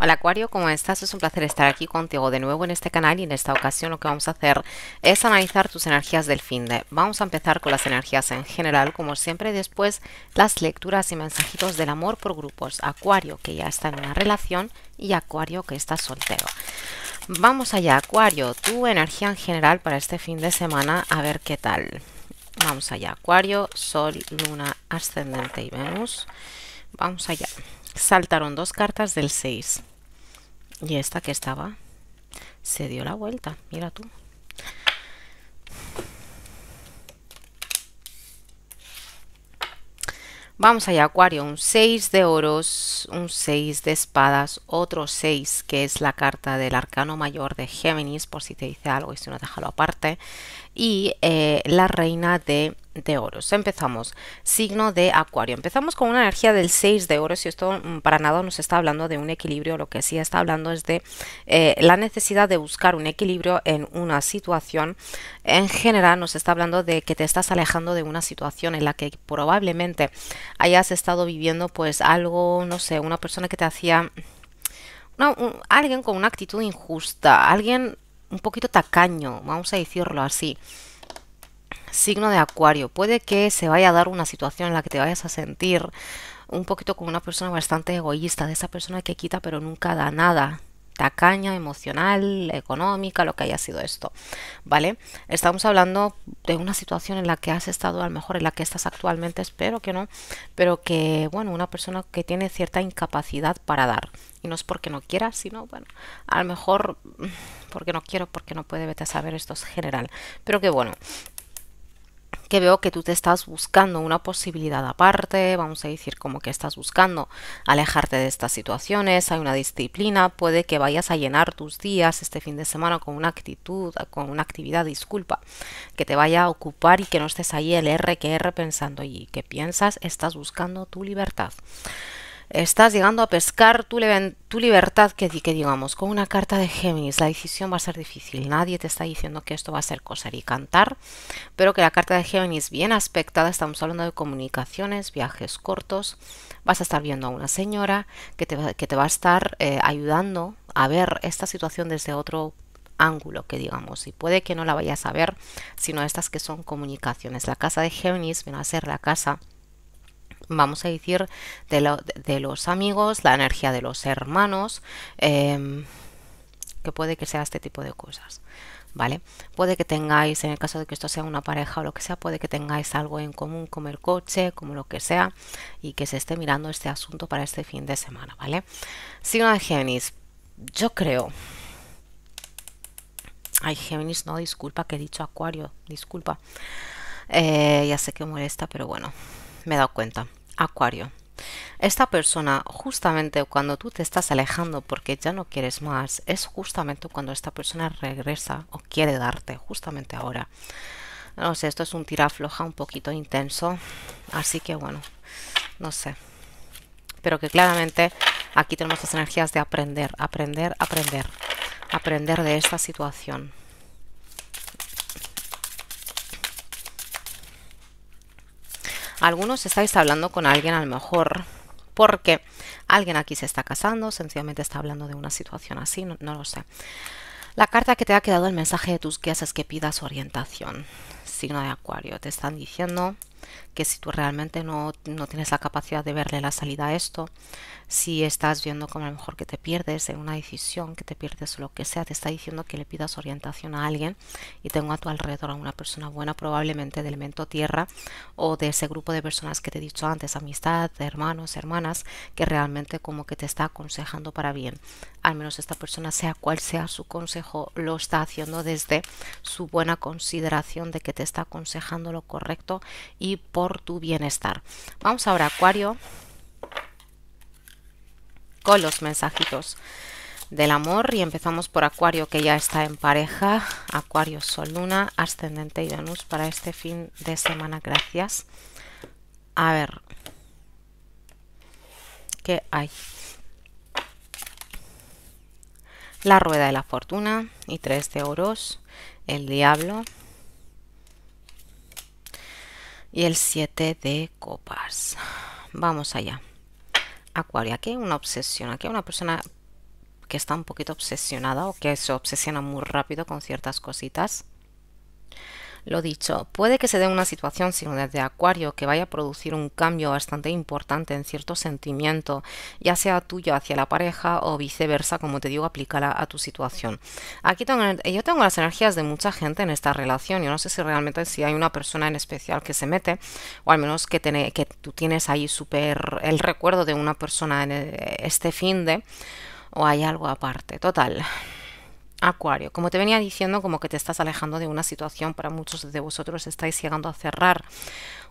Hola Acuario, ¿cómo estás? Es un placer estar aquí contigo de nuevo en este canal y en esta ocasión lo que vamos a hacer es analizar tus energías del fin de. Vamos a empezar con las energías en general, como siempre, después las lecturas y mensajitos del amor por grupos. Acuario que ya está en una relación y Acuario que está soltero. Vamos allá, Acuario, tu energía en general para este fin de semana, a ver qué tal. Vamos allá, Acuario, Sol, Luna, Ascendente y Venus. Vamos allá saltaron dos cartas del 6. Y esta que estaba se dio la vuelta. Mira tú. Vamos allá, Acuario. Un 6 de oros, un 6 de espadas, otro 6, que es la carta del arcano mayor de Géminis, por si te dice algo y si no, déjalo aparte. Y eh, la reina de de oros. Empezamos, signo de acuario. Empezamos con una energía del 6 de oros y esto mm, para nada nos está hablando de un equilibrio, lo que sí está hablando es de eh, la necesidad de buscar un equilibrio en una situación. En general nos está hablando de que te estás alejando de una situación en la que probablemente hayas estado viviendo pues algo, no sé, una persona que te hacía... alguien con una actitud injusta, alguien un poquito tacaño, vamos a decirlo así signo de acuario, puede que se vaya a dar una situación en la que te vayas a sentir un poquito como una persona bastante egoísta, de esa persona que quita pero nunca da nada, tacaña emocional, económica, lo que haya sido esto, ¿vale? Estamos hablando de una situación en la que has estado, a lo mejor en la que estás actualmente, espero que no, pero que, bueno, una persona que tiene cierta incapacidad para dar. Y no es porque no quiera, sino, bueno, a lo mejor porque no quiero, porque no puede, vete a saber, esto es general. Pero que, bueno, que veo que tú te estás buscando una posibilidad aparte, vamos a decir como que estás buscando alejarte de estas situaciones, hay una disciplina, puede que vayas a llenar tus días este fin de semana con una actitud, con una actividad, disculpa, que te vaya a ocupar y que no estés ahí el R que R pensando y que piensas, estás buscando tu libertad estás llegando a pescar tu, libertad, que, digamos, con una carta de Géminis la decisión va a ser difícil. Nadie te está diciendo que esto va a ser coser y cantar, pero que la carta de Géminis bien aspectada, estamos hablando de comunicaciones, viajes cortos, vas a estar viendo a una señora que te, que te va a estar eh, ayudando a ver esta situación desde otro ángulo que digamos y puede que no la vayas a ver sino estas que son comunicaciones la casa de Géminis viene a ser la casa vamos a decir, de, los amigos, la energía de los hermanos, em, que puede que sea este tipo de cosas. ¿Vale? Puede que tengáis, en el caso de que esto sea una pareja o lo que sea, puede que tengáis algo en común como el coche, como lo que sea, y que se esté mirando este asunto para este fin de semana, ¿vale? Signo de Géminis, yo creo. Ay, Géminis, no, disculpa que he dicho Acuario, disculpa. Eh, ya sé que molesta, pero bueno, me he dado cuenta. Acuario. Esta persona, justamente cuando tú te estás alejando porque ya no quieres más, es justamente cuando esta persona regresa o quiere darte, justamente ahora. No sé, esto es un tirafloja un poquito intenso, así que bueno, no sé. Pero que claramente aquí tenemos las energías de aprender, aprender, aprender, aprender de esta situación. Algunos estáis hablando con alguien a lo mejor porque alguien aquí se está casando, sencillamente está hablando de una situación así, no, lo sé. La carta que te ha quedado el mensaje de tus guías es que pidas orientación signo de Acuario. Te están diciendo que si tú realmente no, tienes la capacidad de verle la salida a esto, si estás viendo como a lo mejor que te pierdes en una decisión, que te pierdes lo que sea, te está diciendo que le pidas orientación a alguien y tengo a tu alrededor a una persona buena, probablemente de elemento tierra o de ese grupo de personas que te he dicho antes, amistad, hermanos, hermanas, que realmente como que te está aconsejando para bien. Al menos esta persona, sea cual sea su consejo, lo está haciendo desde su buena consideración de que te está aconsejando lo correcto y por tu bienestar. Vamos ahora, Acuario, con los mensajitos del amor y empezamos por Acuario que ya está en pareja, Acuario Sol Luna, ascendente y Venus para este fin de semana, gracias. A ver, ¿qué hay? La rueda de la fortuna y tres de oros, el diablo, y el 7 de copas. Vamos allá. Acuario, aquí hay una obsesión, aquí hay una persona que está un poquito obsesionada o que se obsesiona muy rápido con ciertas cositas. Lo dicho, puede que se dé una situación sino desde Acuario que vaya a producir un cambio bastante importante en cierto sentimiento, ya sea tuyo hacia la pareja o viceversa, como te digo, aplícala a tu situación. Aquí tengo, yo tengo las energías de mucha gente en esta relación, yo no sé si realmente si hay una persona en especial que se mete, o al menos que, tiene, que tú tienes ahí súper el recuerdo de una persona en eh, este fin de, o hay algo aparte. Total, Acuario, como te venía diciendo, como que te estás alejando de una situación, para muchos de vosotros estáis llegando a cerrar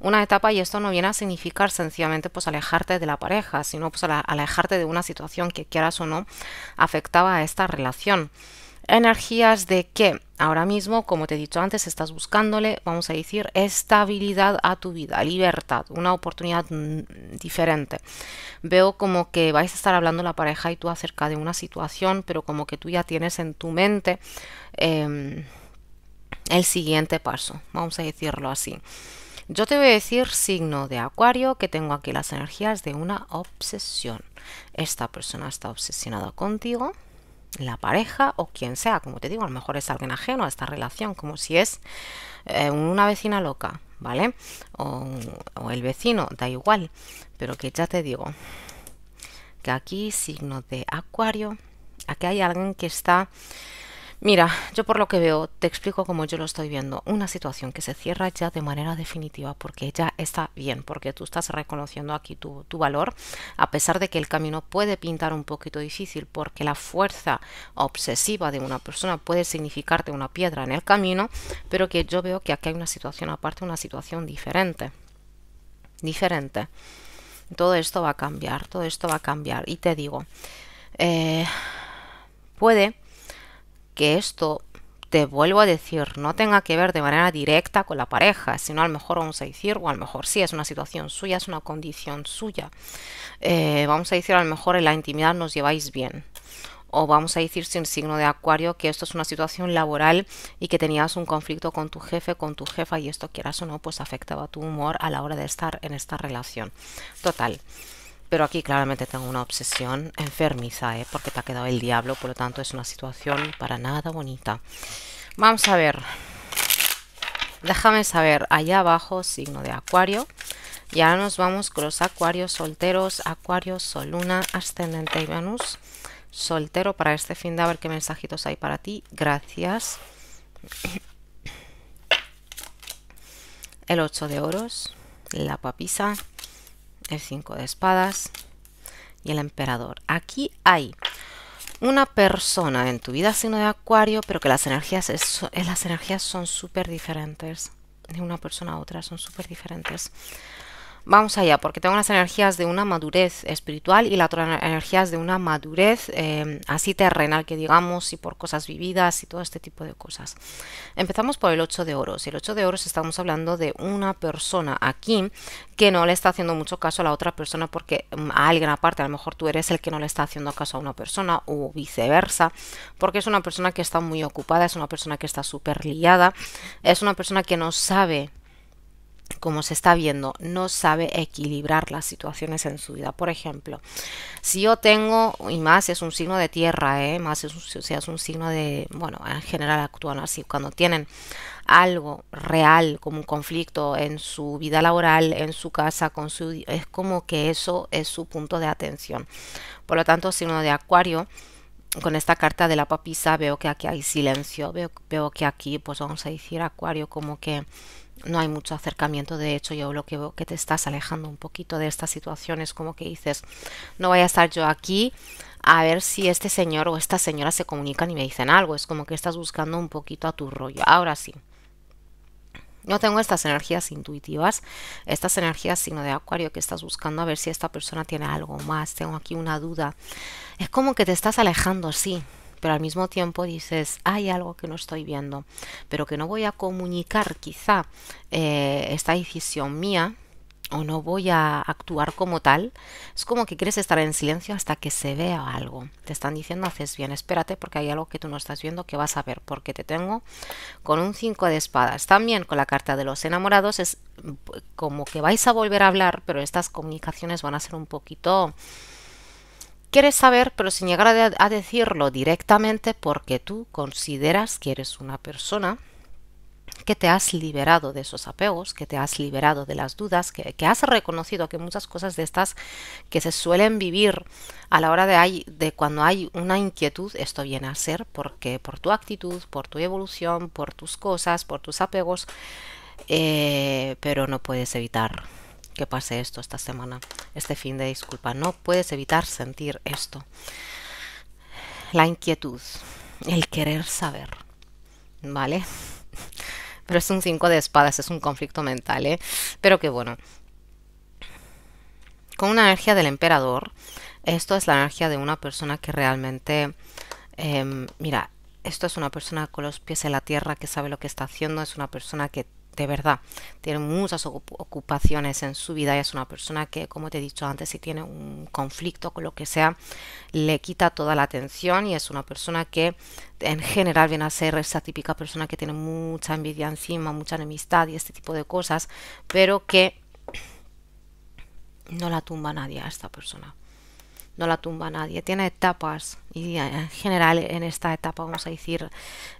una etapa y esto no viene a significar sencillamente pues alejarte de la pareja, sino pues alejarte de una situación que quieras o no afectaba a esta relación energías de que ahora mismo, como te he dicho antes, estás buscándole, vamos a decir, estabilidad a tu vida, libertad, una oportunidad diferente. Veo como que vais a estar hablando la pareja y tú acerca de una situación, pero como que tú ya tienes en tu mente em, el siguiente paso, vamos a decirlo así. Yo te voy a decir signo de acuario que tengo aquí las energías de una obsesión. Esta persona está obsesionada contigo, la pareja o quien sea, como te digo, a lo mejor es alguien ajeno a esta relación, como si es eh, una vecina loca, ¿vale? O, o, el vecino, da igual, pero que ya te digo que aquí signo de acuario, aquí hay alguien que está Mira, yo por lo que veo, te explico como yo lo estoy viendo, una situación que se cierra ya de manera definitiva porque ya está bien, porque tú estás reconociendo aquí tu, valor, a pesar de que el camino puede pintar un poquito difícil porque la fuerza obsesiva de una persona puede significarte una piedra en el camino, pero que yo veo que aquí hay una situación aparte, una situación diferente. Diferente. Todo esto va a cambiar, todo esto va a cambiar. Y te digo, eh, puede que esto, te vuelvo a decir, no tenga que ver de manera directa con la pareja, sino a lo mejor vamos a decir, o a lo mejor sí, es una situación suya, es una condición suya. Eh, vamos a decir, a lo mejor en la intimidad nos lleváis bien. O vamos a decir sin signo de acuario que esto es una situación laboral y que tenías un conflicto con tu jefe, con tu jefa y esto quieras o no, pues afectaba tu humor a la hora de estar en esta relación. Total, pero aquí claramente tengo una obsesión enfermiza, ¿eh? Porque te ha quedado el diablo, por lo tanto es una situación para nada bonita. Vamos a ver. Déjame saber, allá abajo, signo de acuario. Y ahora nos vamos con los acuarios solteros, acuario, sol, luna, ascendente y Venus. Soltero para este fin de a ver qué mensajitos hay para ti. Gracias. El 8 de oros, la papisa el 5 de espadas y el emperador. Aquí hay una persona en tu vida signo de acuario, pero que las energías, es, eh, las energías son súper diferentes. De una persona a otra son súper diferentes. Vamos allá, porque tengo unas energías de una madurez espiritual y las energías de una madurez em, así terrenal, que digamos, y por cosas vividas y todo este tipo de cosas. Empezamos por el 8 de oros. El 8 de oros estamos hablando de una persona aquí que no le está haciendo mucho caso a la otra persona porque mm, a alguien aparte, a lo mejor tú eres el que no le está haciendo caso a una persona o viceversa, porque es una persona que está muy ocupada, es una persona que está súper liada, es una persona que no sabe como se está viendo, no sabe equilibrar las situaciones en su vida. Por ejemplo, si yo tengo, y más es un signo de tierra, ¿eh? más es un, sea, es un signo de, bueno, en general actúan así, cuando tienen algo real como un conflicto en su vida laboral, en su casa, con su, es como que eso es su punto de atención. Por lo tanto, signo de acuario, con esta carta de la papisa veo que aquí hay silencio, veo, veo que aquí, pues vamos a decir acuario, como que no hay mucho acercamiento. De hecho, yo lo que veo que te estás alejando un poquito de estas situaciones, como que dices, no voy a estar yo aquí a ver si este señor o esta señora se comunican y me dicen algo. Es como que estás buscando un poquito a tu rollo. Ahora sí. No tengo estas energías intuitivas, estas energías sino de acuario que estás buscando a ver si esta persona tiene algo más. Tengo aquí una duda. Es como que te estás alejando, sí pero al mismo tiempo dices, hay algo que no estoy viendo, pero que no voy a comunicar quizá eh, esta decisión mía o no voy a actuar como tal, es como que quieres estar en silencio hasta que se vea algo. Te están diciendo, haces bien, espérate porque hay algo que tú no estás viendo que vas a ver, porque te tengo con un 5 de espadas. También con la carta de los enamorados es mm, como que vais a volver a hablar, pero estas comunicaciones van a ser un poquito quieres saber, pero sin llegar a, decirlo directamente porque tú consideras que eres una persona que te has liberado de esos apegos, que te has liberado de las dudas, que, has reconocido que muchas cosas de estas que se suelen vivir a la hora de, de cuando hay una inquietud, esto viene a ser porque por tu actitud, por tu evolución, por tus cosas, por tus apegos, eh, pero no puedes evitar que pase esto esta semana, este fin de disculpa. No puedes evitar sentir esto. La inquietud, el querer saber, ¿vale? Pero es un 5 de espadas, es un conflicto mental, ¿eh? Pero qué bueno. Con una energía del emperador, esto es la energía de una persona que realmente, em, mira, esto es una persona con los pies en la tierra, que sabe lo que está haciendo, es una persona que de verdad. Tiene muchas ocupaciones en su vida y es una persona que, como te he dicho antes, si tiene un conflicto con lo que sea, le quita toda la atención y es una persona que en general viene a ser esa típica persona que tiene mucha envidia encima, mucha enemistad y este tipo de cosas, pero que no la tumba nadie a esta persona no la tumba nadie. Tiene etapas y eh, en general en esta etapa, vamos a decir,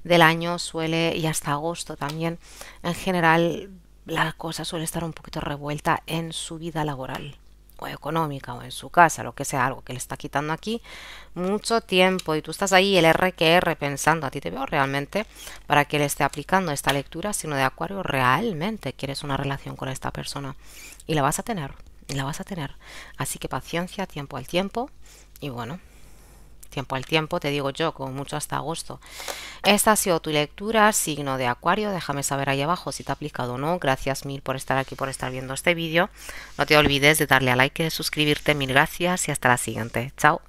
del año suele, y hasta agosto también, en general la cosa suele estar un poquito revuelta en su vida laboral o económica o en su casa, lo que sea, algo que le está quitando aquí mucho tiempo y tú estás ahí el que R pensando, a ti te veo realmente para que le esté aplicando esta lectura, sino de acuario realmente quieres una relación con esta persona y la vas a tener y la vas a tener. Así que paciencia, tiempo al tiempo y bueno, tiempo al tiempo, te digo yo, con mucho hasta agosto. Esta ha sido tu lectura, signo de acuario, déjame saber ahí abajo si te ha aplicado o no. Gracias mil por estar aquí, por estar viendo este vídeo. No te olvides de darle a like de suscribirte, mil gracias y hasta la siguiente. Chao.